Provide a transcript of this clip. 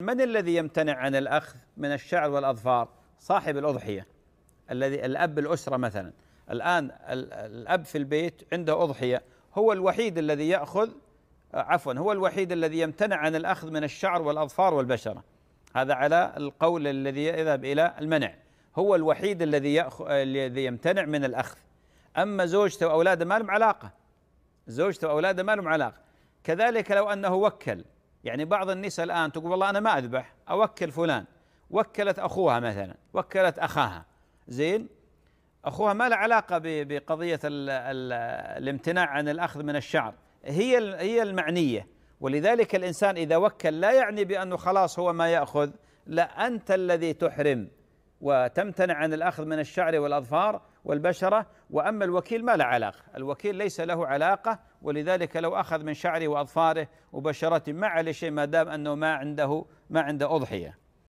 من الذي يمتنع عن الأخذ من الشعر والأظفار صاحب الأضحية الذي الأب الأسرة مثلا الآن الأب في البيت عنده أضحية هو الوحيد الذي يأخذ عفوا هو الوحيد الذي يمتنع عن الأخذ من الشعر والأظفار والبشرة هذا على القول الذي يذهب إلى المنع هو الوحيد الذي الذي يمتنع من الأخذ أما زوجته وأولاده ما لهم علاقة زوجته وأولاده ما لهم علاقة كذلك لو أنه وكل يعني بعض النساء الآن تقول والله أنا ما أذبح أوكل فلان وكلت أخوها مثلا وكلت أخاها زين أخوها ما له علاقة بقضية الـ الـ الامتناع عن الأخذ من الشعر هي هي المعنية ولذلك الإنسان إذا وكل لا يعني بأنه خلاص هو ما يأخذ لا أنت الذي تحرم وتمتنع عن الأخذ من الشعر والأظفار والبشرة وأما الوكيل ما له علاقة الوكيل ليس له علاقة ولذلك لو أخذ من شعره وأظفاره وبشرته ما عليه شيء ما دام أنه ما عنده ما عنده أضحية